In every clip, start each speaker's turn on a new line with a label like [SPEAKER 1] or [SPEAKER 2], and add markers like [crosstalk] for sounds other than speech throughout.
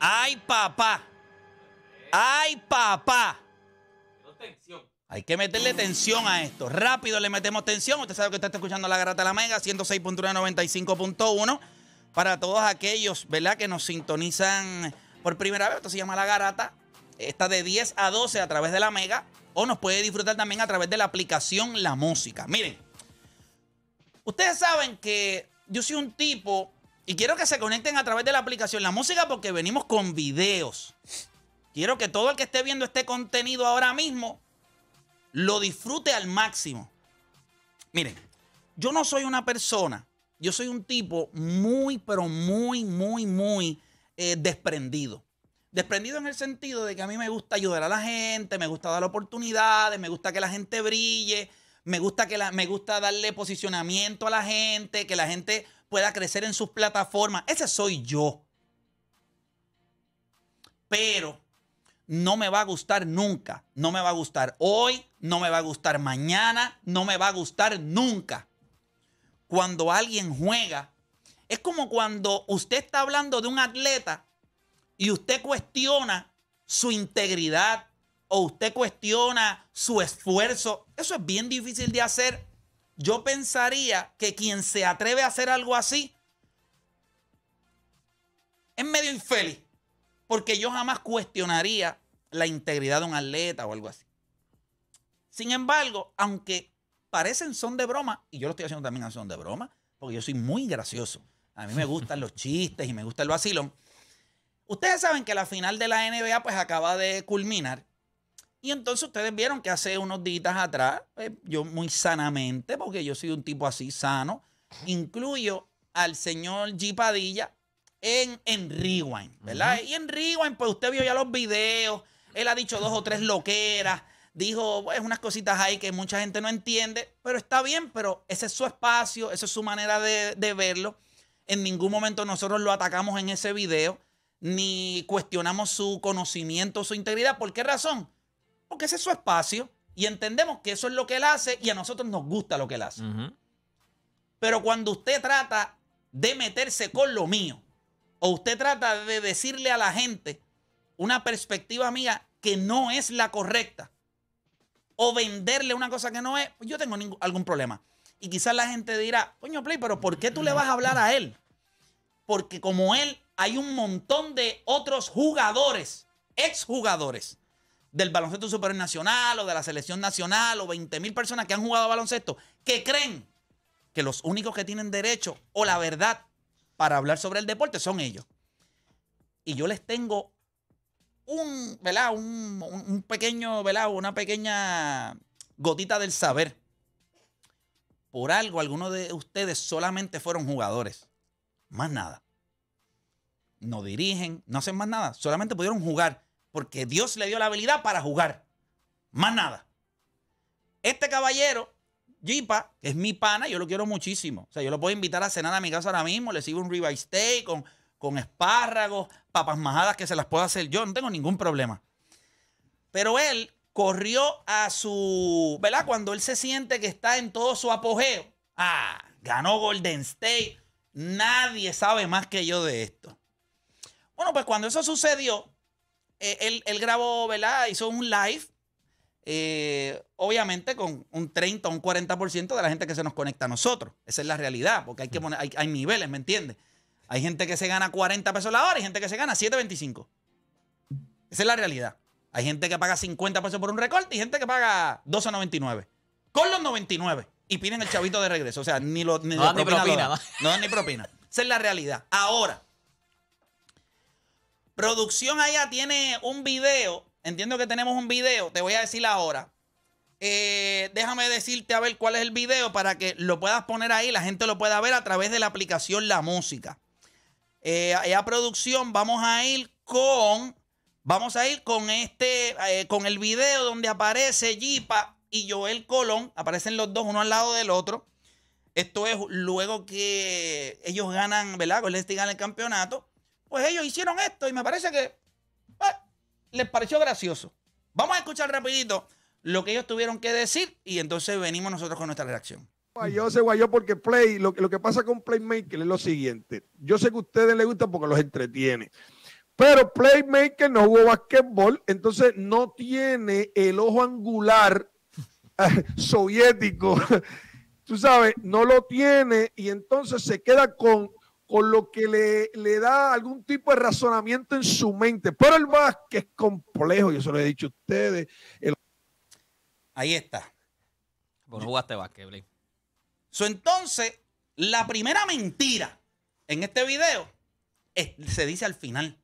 [SPEAKER 1] ¡Ay, papá! ¡Ay, papá! Hay que meterle tensión a esto. Rápido le metemos tensión. Usted sabe que usted está escuchando La Garata la Mega, 106.195.1. Para todos aquellos, ¿verdad? Que nos sintonizan por primera vez. Esto se llama La Garata. Está de 10 a 12 a través de la Mega. O nos puede disfrutar también a través de la aplicación La Música. Miren, ustedes saben que yo soy un tipo y quiero que se conecten a través de la aplicación La Música porque venimos con videos. Quiero que todo el que esté viendo este contenido ahora mismo lo disfrute al máximo. Miren, yo no soy una persona, yo soy un tipo muy, pero muy, muy, muy eh, desprendido. Desprendido en el sentido de que a mí me gusta ayudar a la gente, me gusta dar oportunidades, me gusta que la gente brille, me gusta, que la, me gusta darle posicionamiento a la gente, que la gente pueda crecer en sus plataformas. Ese soy yo. Pero no me va a gustar nunca. No me va a gustar hoy, no me va a gustar mañana, no me va a gustar nunca. Cuando alguien juega, es como cuando usted está hablando de un atleta y usted cuestiona su integridad o usted cuestiona su esfuerzo. Eso es bien difícil de hacer yo pensaría que quien se atreve a hacer algo así es medio infeliz. Porque yo jamás cuestionaría la integridad de un atleta o algo así. Sin embargo, aunque parecen son de broma, y yo lo estoy haciendo también son de broma, porque yo soy muy gracioso. A mí me [laughs] gustan los chistes y me gusta el vacilón. Ustedes saben que la final de la NBA pues acaba de culminar y entonces ustedes vieron que hace unos días atrás, pues, yo muy sanamente, porque yo soy un tipo así sano, incluyo al señor G. Padilla en, en Rewind, ¿verdad? Y en Rewind, pues usted vio ya los videos, él ha dicho dos o tres loqueras, dijo pues, unas cositas ahí que mucha gente no entiende, pero está bien, pero ese es su espacio, esa es su manera de, de verlo. En ningún momento nosotros lo atacamos en ese video, ni cuestionamos su conocimiento, su integridad. ¿Por qué razón? porque ese es su espacio y entendemos que eso es lo que él hace y a nosotros nos gusta lo que él hace. Pero cuando usted trata de meterse con lo mío o usted trata de decirle a la gente una perspectiva mía que no es la correcta o venderle una cosa que no es, pues yo tengo algún problema. Y quizás la gente dirá, coño Play, pero ¿por qué tú le vas a hablar a él? Porque como él hay un montón de otros jugadores, exjugadores, del baloncesto supernacional o de la selección nacional o 20 mil personas que han jugado baloncesto que creen que los únicos que tienen derecho o la verdad para hablar sobre el deporte son ellos. Y yo les tengo un, Un, pequeño, velado Una pequeña gotita del saber. Por algo, algunos de ustedes solamente fueron jugadores. Más nada. No dirigen, no hacen más nada. Solamente pudieron jugar porque Dios le dio la habilidad para jugar. Más nada. Este caballero, Jipa, que es mi pana, yo lo quiero muchísimo. O sea, yo lo puedo invitar a cenar a mi casa ahora mismo, le sirvo un ribeye steak con, con espárragos, papas majadas que se las puedo hacer yo, no tengo ningún problema. Pero él corrió a su, ¿verdad? Cuando él se siente que está en todo su apogeo. Ah, ganó Golden State. Nadie sabe más que yo de esto. Bueno, pues cuando eso sucedió, eh, él, grabó, ¿verdad? Hizo un live, eh, obviamente con un 30 o un 40% de la gente que se nos conecta a nosotros. Esa es la realidad, porque hay que mm. poner, hay, niveles, ¿me entiendes? Hay gente que se gana 40 pesos la hora y gente que se gana 7.25. Esa es la realidad. Hay gente que paga 50 pesos por un recorte y gente que paga 12.99. Con los 99 y piden el chavito de regreso. O sea, ni lo ni propina. no dan ni propina. Esa es la realidad. Ahora, Producción allá tiene un video. Entiendo que tenemos un video. Te voy a decir ahora. Eh, déjame decirte a ver cuál es el video para que lo puedas poner ahí. La gente lo pueda ver a través de la aplicación La Música. Eh, allá producción vamos a ir con... Vamos a ir con este, eh, con el video donde aparece Jipa y Joel Colón. Aparecen los dos, uno al lado del otro. Esto es luego que ellos ganan, ¿verdad? el gana el campeonato pues ellos hicieron esto y me parece que pues, les pareció gracioso. Vamos a escuchar rapidito lo que ellos tuvieron que decir y entonces venimos nosotros con nuestra reacción.
[SPEAKER 2] Guayó se guayó porque Play, lo, que pasa con Playmaker es lo siguiente. Yo sé que a ustedes les gusta porque los entretiene. Pero Playmaker no jugó basquetbol, entonces no tiene el ojo angular [laughs] eh, soviético. [laughs] Tú sabes, no lo tiene y entonces se queda con con lo que le, le, da algún tipo de razonamiento en su mente. Pero el básquet es complejo, yo se lo he dicho a ustedes. Ahí está. Bueno, jugaste básquet, Blake.
[SPEAKER 1] entonces, la primera mentira en este video es, se dice al final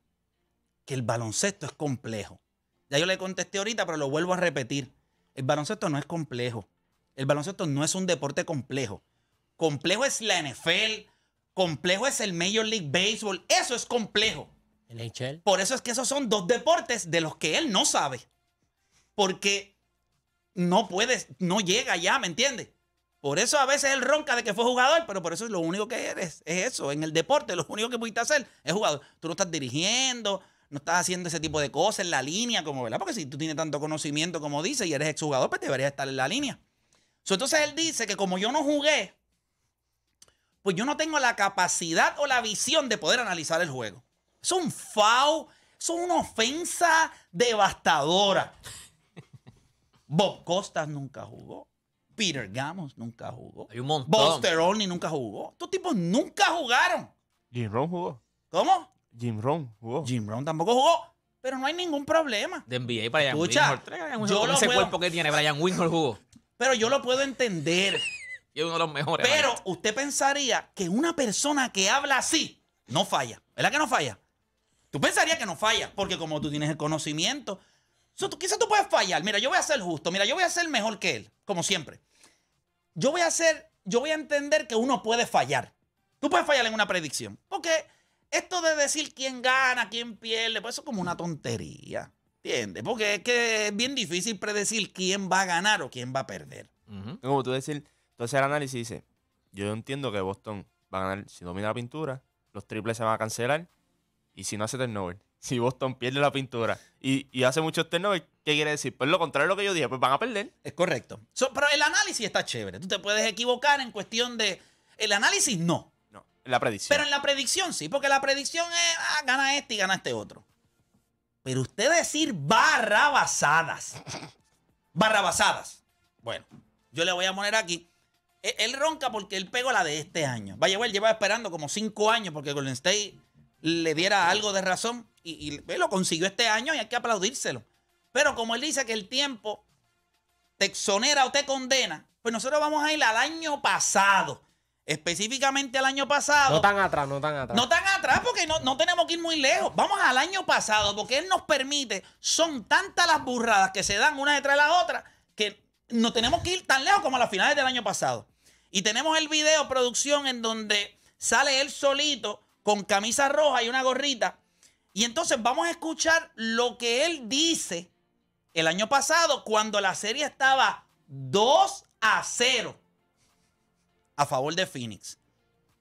[SPEAKER 1] que el baloncesto es complejo. Ya yo le contesté ahorita, pero lo vuelvo a repetir. El baloncesto no es complejo. El baloncesto no es un deporte complejo. Complejo es la NFL, Complejo es el Major League Baseball. Eso es complejo. El Por eso es que esos son dos deportes de los que él no sabe. Porque no puedes, no llega ya, ¿me entiendes? Por eso a veces él ronca de que fue jugador, pero por eso es lo único que eres, es eso. En el deporte, lo único que pudiste hacer es jugador. Tú no estás dirigiendo, no estás haciendo ese tipo de cosas en la línea, como, ¿verdad? Porque si tú tienes tanto conocimiento como dice y eres exjugador, pues deberías estar en la línea. entonces él dice que como yo no jugué, pues yo no tengo la capacidad o la visión de poder analizar el juego. Es un foul, es una ofensa devastadora. [laughs] Bob Costas nunca jugó. Peter Gamos nunca jugó. Hay un montón. Buster Olney nunca jugó. Estos tipos nunca jugaron. Jim Rohn jugó. ¿Cómo? Jim Rohn jugó. Jim Rohn tampoco jugó. Pero no hay ningún problema. De NBA para Escucha, Yo no sé puedo... cuerpo que tiene Brian Winkler jugó. Pero yo lo puedo entender. Y es uno de los mejores. Pero usted pensaría que una persona que habla así no falla. ¿Verdad que no falla? Tú pensarías que no falla, porque como tú tienes el conocimiento, quizás tú puedes fallar. Mira, yo voy a ser justo. Mira, yo voy a ser mejor que él, como siempre. Yo voy a hacer, yo voy a entender que uno puede fallar. Tú puedes fallar en una predicción. Porque esto de decir quién gana, quién pierde, pues eso es como una tontería. ¿Entiendes? Porque es que es bien difícil predecir quién va a ganar o quién va a perder. Como tú decir, entonces el análisis dice,
[SPEAKER 2] yo entiendo que Boston va a ganar si domina la pintura, los triples se van a cancelar y si no hace turnover. [laughs] Si Boston pierde la pintura y, hace muchos turnovers, ¿qué quiere decir? Pues lo contrario de
[SPEAKER 1] lo que yo dije, pues van a perder. Es correcto. pero el análisis está chévere. Tú te puedes equivocar en cuestión de... El análisis no. No, en la predicción. Pero en la predicción sí, porque la predicción es, ah, gana este y gana este otro. Pero usted decir barrabasadas. [laughs] barrabasadas. Bueno, yo le voy a poner aquí él, ronca porque él pegó la de este año. Vaya, él lleva esperando como cinco años porque Golden State le diera algo de razón y, y, lo consiguió este año y hay que aplaudírselo. Pero como él dice que el tiempo te exonera o te condena, pues nosotros vamos a ir al año pasado. Específicamente al año pasado. No tan atrás, no tan atrás. No tan atrás porque no, no tenemos que ir muy lejos. Vamos al año pasado porque él nos permite, son tantas las burradas que se dan una detrás de la otra que no tenemos que ir tan lejos como a las finales del año pasado. Y tenemos el video producción en donde sale él solito con camisa roja y una gorrita. Y entonces vamos a escuchar lo que él dice el año pasado cuando la serie estaba 2 a 0 a favor de Phoenix.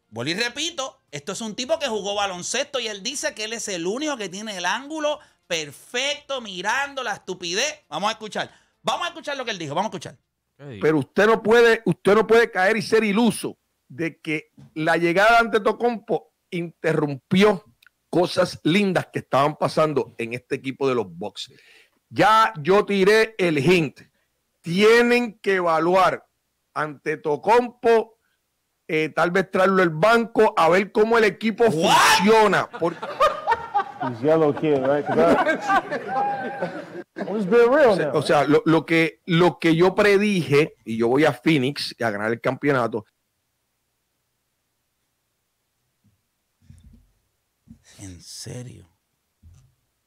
[SPEAKER 1] Vuelvo y repito, esto es un tipo que jugó baloncesto y él dice que él es el único que tiene el ángulo perfecto mirando la estupidez. Vamos a escuchar.
[SPEAKER 2] Vamos a escuchar lo que él dijo. Vamos a escuchar. Pero usted no puede, usted no puede caer y ser iluso de que la llegada ante Tocompo interrumpió cosas lindas que estaban pasando en este equipo de los Boxes Ya yo tiré el hint. Tienen que evaluar ante Tocompo, eh, tal vez traerlo al banco, a ver cómo el equipo funciona. Porque... lo quiero, o sea, lo, que, lo que yo predije, y yo voy a Phoenix a ganar el campeonato. En serio,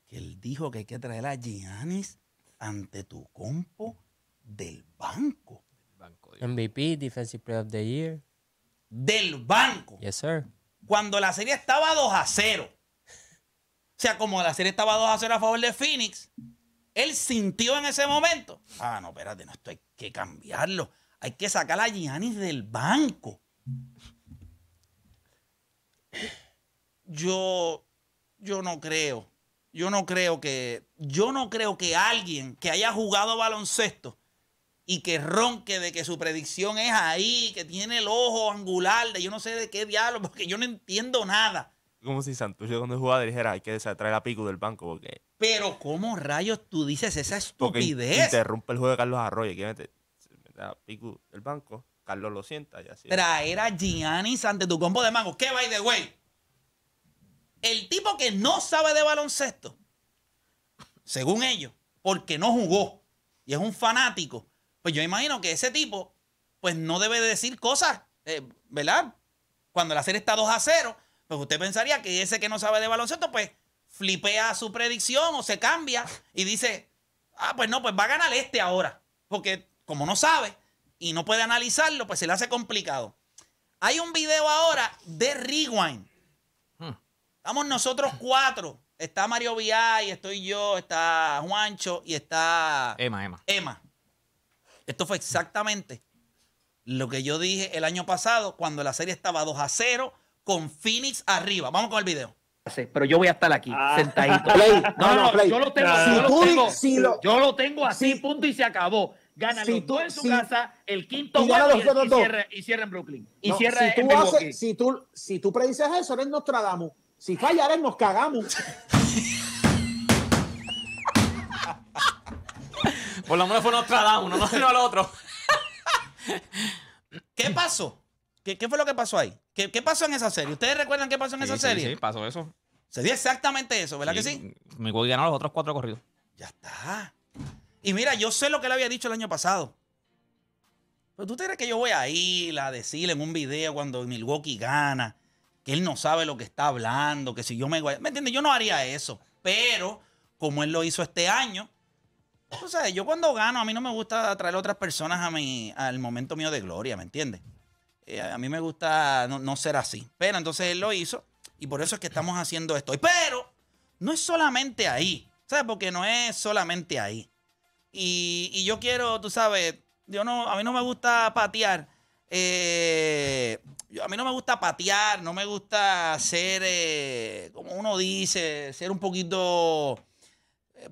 [SPEAKER 1] que él dijo que hay que traer a Giannis ante tu compo del
[SPEAKER 2] banco.
[SPEAKER 1] MVP, Defensive Player of the Year. Del banco. Yes, sir. Cuando la serie estaba 2 a 0. O sea, como la serie estaba 2 a 0 a favor de Phoenix, él sintió en ese momento, ah, no, espérate, no, esto hay que cambiarlo. Hay que sacar a Giannis del banco. Yo, yo no creo, yo no creo que, yo no creo que alguien que haya jugado baloncesto y que ronque de que su predicción es ahí, que tiene el ojo angular, de yo no sé de qué diablo, [laughs] porque yo no entiendo nada. Como si Santucho cuando jugaba dijera, hay que traer a Pico del banco, porque pero ¿cómo rayos tú dices esa estupidez? Porque interrumpe el juego de Carlos Arroyo. Aquí mete, da pico el banco. Carlos lo sienta y así. Traer a Giannis ante tu combo de mango. ¿Qué by the güey? El tipo que no sabe de baloncesto, según ellos, porque no jugó y es un fanático, pues yo imagino que ese tipo, pues no debe decir cosas, eh, ¿verdad? Cuando la serie está 2 a 0, pues usted pensaría que ese que no sabe de baloncesto, pues flipea su predicción o se cambia y dice, ah, pues no, pues va a ganar este ahora. Porque como no sabe y no puede analizarlo, pues se le hace complicado. Hay un video ahora de Rewind. Hmm. Estamos nosotros cuatro. Está Mario y estoy yo, está Juancho y está... Emma, Emma. Emma. Esto fue exactamente lo que yo dije el año pasado cuando la serie estaba 2 a 0 con Phoenix arriba. Vamos con el video pero yo voy a estar aquí, ah. sentadito. [laughs] No, no, yo lo tengo, yo, lo tengo así, punto, y se acabó. Gana los tú, en su casa, el quinto y,
[SPEAKER 2] y, Cierra, en Brooklyn. Y cierra si tú si, tú, predices eso, eres Nostradamus. Si fallares nos cagamos. [laughs] Por lo menos fue Nostradamus, no, no, al otro.
[SPEAKER 1] [laughs] ¿Qué pasó? ¿Qué fue lo que pasó ahí? ¿Qué, pasó en esa serie? ¿Ustedes recuerdan qué pasó en esa serie? Sí, pasó eso. Se dio exactamente eso, ¿verdad que sí? Milwaukee ganó los otros cuatro corridos. Ya está. Y mira, yo sé lo que él había dicho el año pasado. Pero tú crees que yo voy a ir a decirle en un video cuando Milwaukee gana que él no sabe lo que está hablando, que si yo me... ¿Me entiendes? Yo no haría eso. Pero como él lo hizo este año, o sea, yo cuando gano a mí no me gusta traer a otras personas a mi, al momento mío de gloria, ¿me entiendes? Eh, a mí me gusta no, ser así. Pero entonces él lo hizo y por eso es que estamos haciendo esto. Pero no es solamente ahí, ¿sabes? Porque no es solamente ahí. Y, yo quiero, tú sabes, yo no, a mí no me gusta patear. Eh, a mí no me gusta patear, no me gusta ser, eh, como uno dice, ser un poquito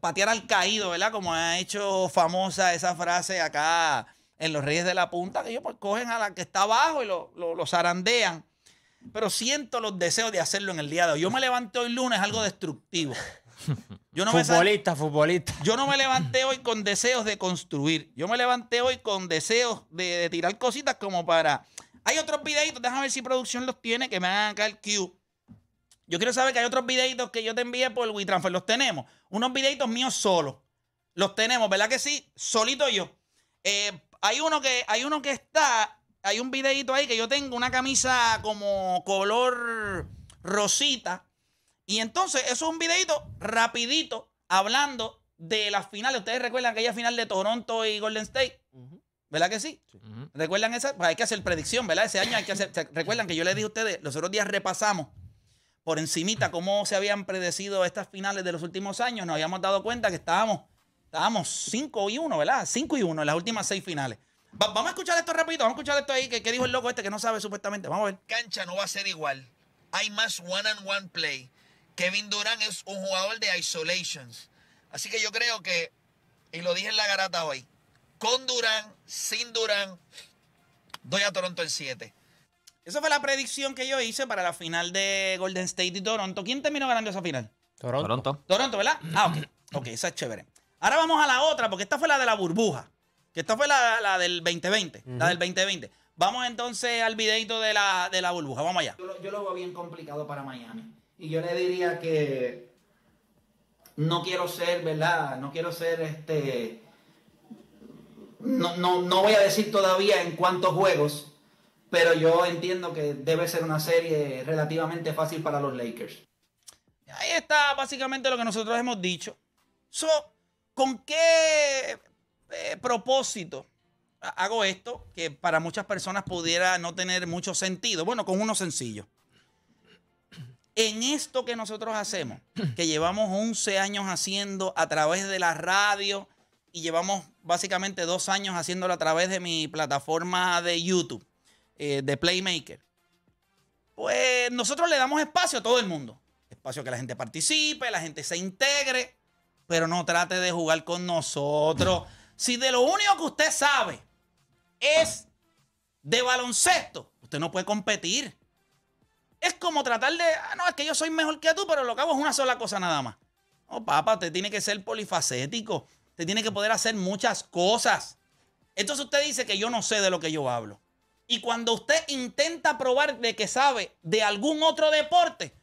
[SPEAKER 1] patear al caído, ¿verdad? Como ha hecho famosa esa frase acá en los Reyes de la Punta, que ellos pues, cogen a la que está abajo y lo, zarandean. Pero siento los deseos de hacerlo en el día de hoy. Yo me levanté hoy lunes algo destructivo. Yo no futbolista, me futbolista. Yo no me levanté hoy con deseos de construir. Yo me levanté hoy con deseos de, tirar cositas como para. Hay otros videitos, déjame ver si producción los tiene, que me hagan acá el Q. Yo quiero saber que hay otros videitos que yo te envié por WeTransfer. Los tenemos. Unos videitos míos solo Los tenemos, ¿verdad que sí? Solito yo. Eh, hay uno que, hay uno que está, hay un videito ahí que yo tengo una camisa como color rosita. Y entonces, eso es un videito rapidito hablando de las finales. Ustedes recuerdan aquella final de Toronto y Golden State. ¿Verdad que sí? ¿Recuerdan esa? Pues hay que hacer predicción, ¿verdad? Ese año hay que hacer. Recuerdan que yo les dije a ustedes, los otros días repasamos por encimita cómo se habían predecido estas finales de los últimos años. Nos habíamos dado cuenta que estábamos Estábamos 5 y 1, ¿verdad? 5 y 1 en las últimas seis finales. vamos a escuchar esto rápido, vamos a escuchar esto ahí, que, dijo el loco este que no sabe supuestamente. Vamos a ver. Cancha no va a ser igual. Hay más one-on-one play. Kevin Durant es un jugador de isolations. Así que yo creo que, y lo dije en la garata hoy, con Durán, sin Durán, doy a Toronto el 7. Esa fue la predicción que yo hice para la final de Golden State y Toronto. ¿Quién terminó ganando esa final? Toronto. Toronto, Toronto ¿verdad? Ah, ok. Ok, esa es chévere. Ahora vamos a la otra, porque esta fue la de la burbuja. Que esta fue la, del 2020. La del 2020. Vamos entonces al videito de la, burbuja. Vamos allá. Yo lo, veo bien complicado para Miami. Y yo le diría que no quiero ser, ¿verdad? No quiero ser este. No, no, no, voy a decir todavía en cuántos juegos, pero yo entiendo que debe ser una serie relativamente fácil para los Lakers. Ahí está básicamente lo que nosotros hemos dicho. So, ¿Con qué eh, propósito hago esto? Que para muchas personas pudiera no tener mucho sentido. Bueno, con uno sencillo. En esto que nosotros hacemos, que llevamos 11 años haciendo a través de la radio y llevamos básicamente dos años haciéndolo a través de mi plataforma de YouTube, eh, de Playmaker, pues nosotros le damos espacio a todo el mundo. Espacio que la gente participe, la gente se integre pero no trate de jugar con nosotros. Si de lo único que usted sabe es de baloncesto, usted no puede competir. Es como tratar de, ah, no, es que yo soy mejor que tú, pero lo que hago es una sola cosa nada más. No, papá, usted tiene que ser polifacético. Usted tiene que poder hacer muchas cosas. Entonces usted dice que yo no sé de lo que yo hablo. Y cuando usted intenta probar de que sabe de algún otro deporte,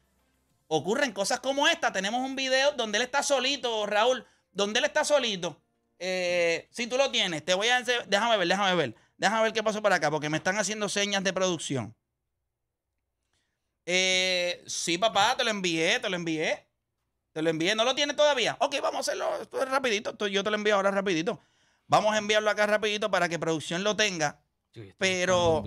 [SPEAKER 1] ocurren cosas como esta. Tenemos un video donde él está solito, Raúl, donde él está solito. Eh, si tú lo tienes, te voy a... Déjame ver, déjame ver. Déjame ver qué pasó para acá, porque me están haciendo señas de producción. Eh, sí, papá, te lo envié, te lo envié. Te lo envié. ¿No lo tiene todavía? Ok, vamos a hacerlo rapidito. yo te lo envío ahora rapidito. Vamos a enviarlo acá rapidito para que producción lo tenga. pero...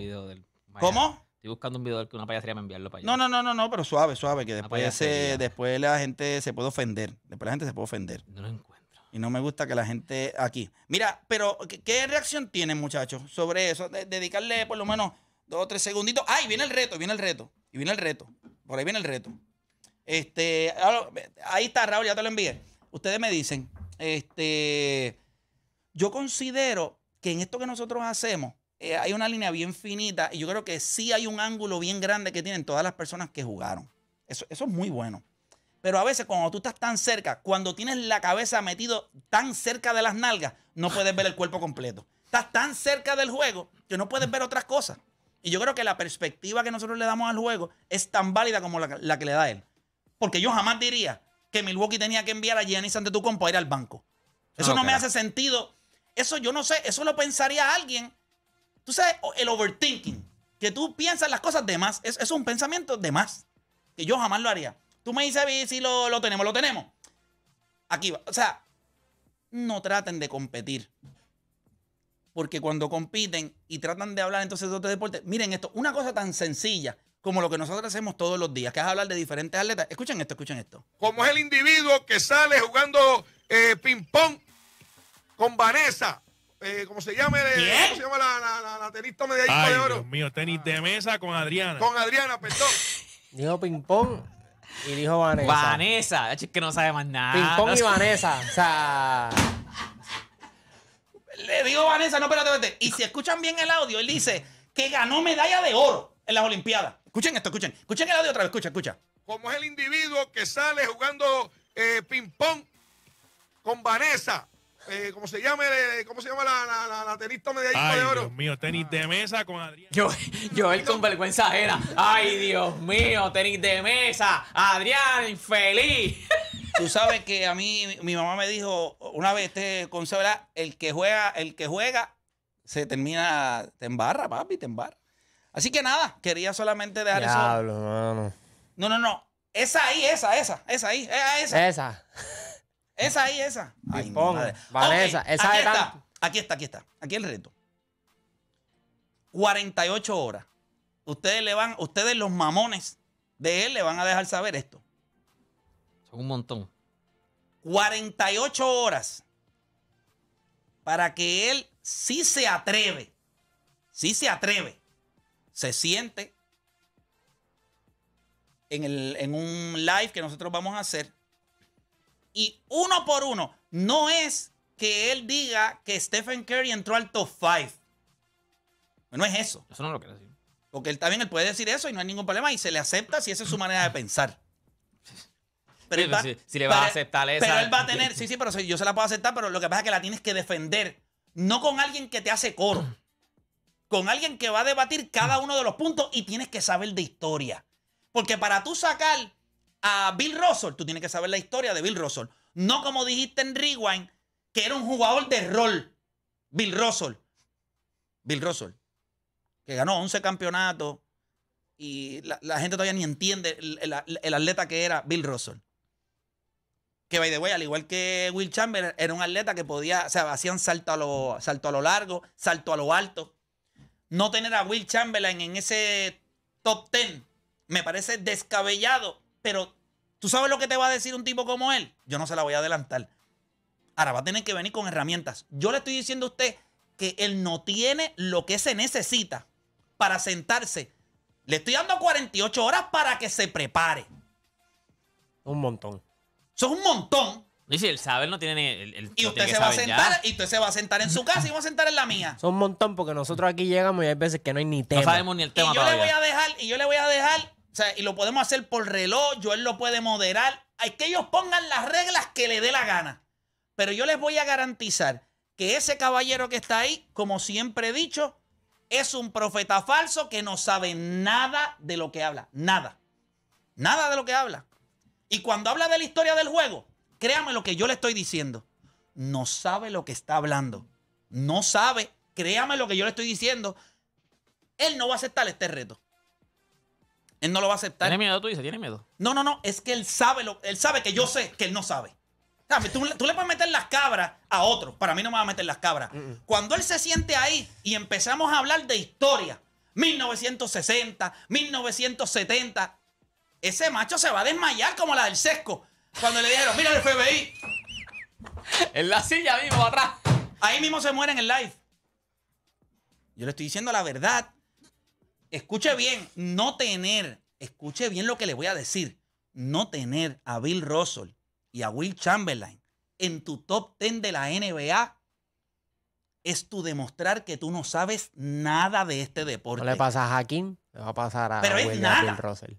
[SPEAKER 1] ¿Cómo? Estoy buscando un video que una payasería me enviarlo para allá. No, no, no, no, pero suave, suave, que después, después la gente se puede ofender. Después la gente se puede ofender. No lo encuentro. Y no me gusta que la gente aquí. Mira, pero ¿qué, reacción tienen, muchachos, sobre eso? dedicarle por lo menos dos o tres segunditos. ¡Ay! viene el reto, viene el reto. Y viene el reto. Por ahí viene el reto. Este, ahí está, Raúl, ya te lo envié. Ustedes me dicen, este, yo considero que en esto que nosotros hacemos, eh, hay una línea bien finita y yo creo que sí hay un ángulo bien grande que tienen todas las personas que jugaron. Eso, es muy bueno. Pero a veces cuando tú estás tan cerca, cuando tienes la cabeza metido tan cerca de las nalgas, no puedes ver el cuerpo completo. Estás tan cerca del juego que no puedes ver otras cosas. Y yo creo que la perspectiva que nosotros le damos al juego es tan válida como la, que le da él. Porque yo jamás diría que Milwaukee tenía que enviar a Giannis ante tu compa a ir al banco. Eso no me hace sentido. Eso yo no sé, eso lo pensaría alguien Tú sabes, el overthinking, que tú piensas las cosas de más, es, es un pensamiento de más, que yo jamás lo haría. Tú me dices, si lo, tenemos, lo tenemos. Aquí va. O sea, no traten de competir. Porque cuando compiten y tratan de hablar entonces de otro deporte, miren esto, una cosa tan sencilla como lo que nosotros hacemos todos los días, que es hablar de diferentes atletas. Escuchen esto, escuchen esto.
[SPEAKER 2] Como es el individuo que sale jugando eh, ping-pong con Vanessa eh, eh, ¿cómo se llama? la, tenista medallista de oro? Dios mío, tenis de mesa con Adriana. Con Adriana, perdón. Dijo ping-pong y dijo Vanessa. Vanessa, es que no sabe más nada. Ping-pong y Vanessa. O sea.
[SPEAKER 1] Le digo Vanessa, no, espérate, espérate. Y si escuchan bien el audio, él dice que ganó medalla de oro en las Olimpiadas. Escuchen esto, escuchen. Escuchen el audio otra vez, escucha, escucha.
[SPEAKER 2] Como es el individuo que sale jugando eh, ping-pong con Vanessa eh, ¿cómo se llama? Eh, ¿Cómo se llama la, tenista medallista de oro? Dios mío, tenis de mesa con Adrián. Yo, él con vergüenza ajena. Ay, Dios mío, tenis de mesa. Adrián, infeliz.
[SPEAKER 1] Tú sabes que a mí mi mamá me dijo una vez este consejo el que juega, el que juega se termina te embarra, papi, te embarra. Así que nada, quería solamente dejar eso.
[SPEAKER 2] No,
[SPEAKER 1] no, no. Esa ahí, esa, esa, esa ahí, esa. Esa. Esa ahí, esa. Ahí esa aquí está, Aquí está, aquí está. Aquí el reto. 48 horas. Ustedes le van, ustedes los mamones de él le van a dejar saber esto. Son un montón. 48 horas para que él sí se atreve, sí se atreve, se siente en, en un live que nosotros vamos a hacer y uno por uno. No es que él diga que Stephen Curry entró al top 5. No es eso. Eso no lo quiere decir. Porque él también él puede decir eso y no hay ningún problema y se le acepta si esa es su manera de pensar. Pero pues si, le va a aceptar esa. Pero él va a [laughs] tener. Sí, sí, pero yo se la puedo aceptar, pero lo que pasa es que la tienes que defender. No con alguien que te hace coro. Con alguien que va a debatir cada uno de los puntos y tienes que saber de historia. Porque para tú sacar a Bill Russell, tú tienes que saber la historia de Bill Russell. No como dijiste en Rewind, que era un jugador de rol. Bill Russell. Bill Russell. Que ganó 11 campeonatos. Y la, gente todavía ni entiende el, atleta que era Bill Russell. Que, by the way, al igual que Will Chamberlain, era un atleta que podía, o sea, hacían salto a lo, salto a lo largo, salto a lo alto. No tener a Will Chamberlain en ese top 10 me parece descabellado pero tú sabes lo que te va a decir un tipo como él. Yo no se la voy a adelantar. Ahora va a tener que venir con herramientas. Yo le estoy diciendo a usted que él no tiene lo que se necesita para sentarse. Le estoy dando 48 horas para que se prepare. Un montón. Eso un montón. Y si sabe, saber no tiene ni. El, y usted se va a sentar, y usted se va a sentar en su casa y va a sentar en la mía. Son un montón porque nosotros aquí llegamos y hay veces que no hay ni tema. No sabemos ni el tema. yo le voy a dejar, y yo le voy a dejar o sea, y lo podemos hacer por reloj, él lo puede moderar. Hay que ellos pongan las reglas que le dé la gana. Pero yo les voy a garantizar que ese caballero que está ahí, como siempre he dicho, es un profeta falso que no sabe nada de lo que habla. Nada. Nada de lo que habla. Y cuando habla de la historia del juego, créame lo que yo le estoy diciendo. No sabe lo que está hablando. No sabe. Créame lo que yo le estoy diciendo. Él no va a aceptar este reto. Él no lo va a aceptar. Tiene miedo, tú dices, tiene miedo. No, no, no, es que él sabe, lo, él sabe que yo sé que él no sabe. Tú, tú, le puedes meter las cabras a otro. Para mí no me va a meter las cabras. Mm, mm. Cuando él se siente ahí y empezamos a hablar de historia, 1960, 1970, ese macho se va a desmayar como la del sesco. Cuando le dijeron, mira el FBI. en la silla vivo, atrás. Ahí mismo se muere en el live. Yo le estoy diciendo la verdad escuche bien, no tener, escuche bien lo que le voy a decir, no tener a Bill Russell y a Will Chamberlain en tu top 10 de la NBA es tu demostrar que tú no sabes nada de este deporte. No le pasa a Jaquín, le va a pasar a, Bill Russell.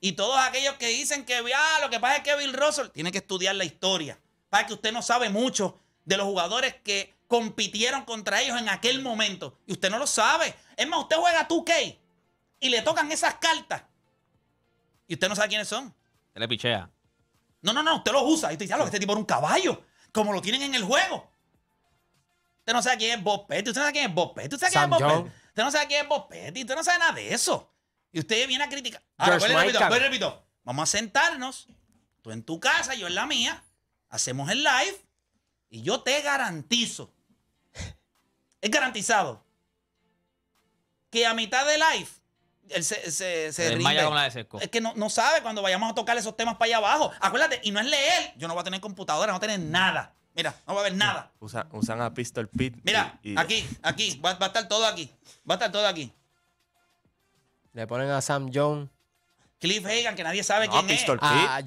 [SPEAKER 1] Y todos aquellos que dicen que ah, lo que pasa es que Bill Russell tiene que estudiar la historia. Para que usted no sabe mucho de los jugadores que compitieron contra ellos en aquel momento. Y usted no lo sabe. Es más, usted juega 2K y le tocan esas cartas. Y usted no sabe quiénes son. Te le pichea. No, no, no, usted los usa. Y usted dice, que este tipo era un caballo, como lo tienen en el juego. Usted no sabe quién es Bob Petty, usted no sabe quién es Bob usted, sabe quién es Bob usted no sabe quién es Bob Petty, usted no sabe nada de eso. Y usted viene a criticar. Ahora, pues, repito, repito, vamos a sentarnos, tú en tu casa, yo en la mía, hacemos el live y yo te garantizo, es garantizado, que a mitad de live él se, se, Es que no, sabe cuando vayamos a tocar esos temas para allá abajo. Acuérdate, y no es leer. Yo no voy a tener computadora, no voy a tener nada. Mira, no va a haber nada.
[SPEAKER 2] usan a Pistol Pit. Mira, aquí,
[SPEAKER 1] aquí. Va, a estar todo aquí. Va a estar todo aquí. Le ponen a Sam Jones. Cliff Hagan, que nadie sabe no, quién es. George ah.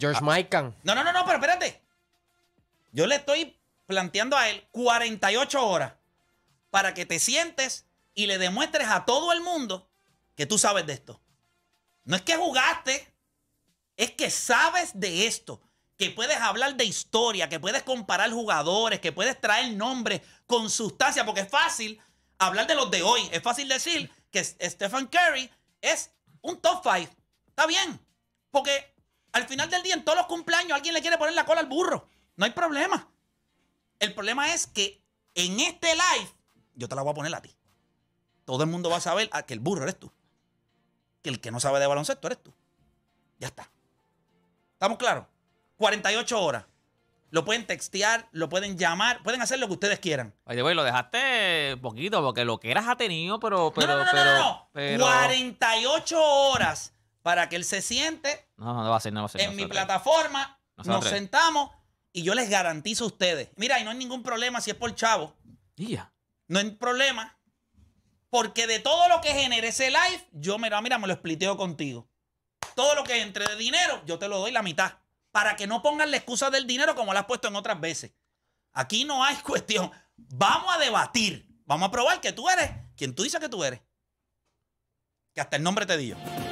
[SPEAKER 1] No, no, no, no, pero espérate. Yo le estoy planteando a él 48 horas para que te sientes y le demuestres a todo el mundo que tú sabes de esto. No es que jugaste, es que sabes de esto, que puedes hablar de historia, que puedes comparar jugadores, que puedes traer nombres con sustancia, porque es fácil hablar de los de hoy, es fácil decir que Stephen Curry es un top five. Está bien, porque al final del día en todos los cumpleaños alguien le quiere poner la cola al burro, no hay problema. El problema es que en este live, yo te la voy a poner a ti. Todo el mundo va a saber ah, que el burro eres tú. Que el que no sabe de baloncesto eres tú. Ya está. ¿Estamos claros? 48 horas. Lo pueden textear, lo pueden llamar, pueden hacer lo que ustedes quieran.
[SPEAKER 2] Oye, güey, lo dejaste poquito porque lo que eras ha tenido, pero. pero no, no, no, pero, no, no,
[SPEAKER 1] 48 horas para que él se siente. No, no, va a ser, no va a En mi plataforma, nos sentamos y yo les garantizo a ustedes, mira, y no hay ningún problema si es por chavo. ya. No hay problema. Porque de todo lo que genere ese live, yo mira, mira, me lo expliteo contigo. Todo lo que entre de dinero, yo te lo doy la mitad. Para que no pongan la excusa del dinero como la has puesto en otras veces. Aquí no hay [laughs] cuestión. Vamos a debatir. Vamos a probar que tú eres quien tú dices que tú eres. Que hasta el nombre te dio.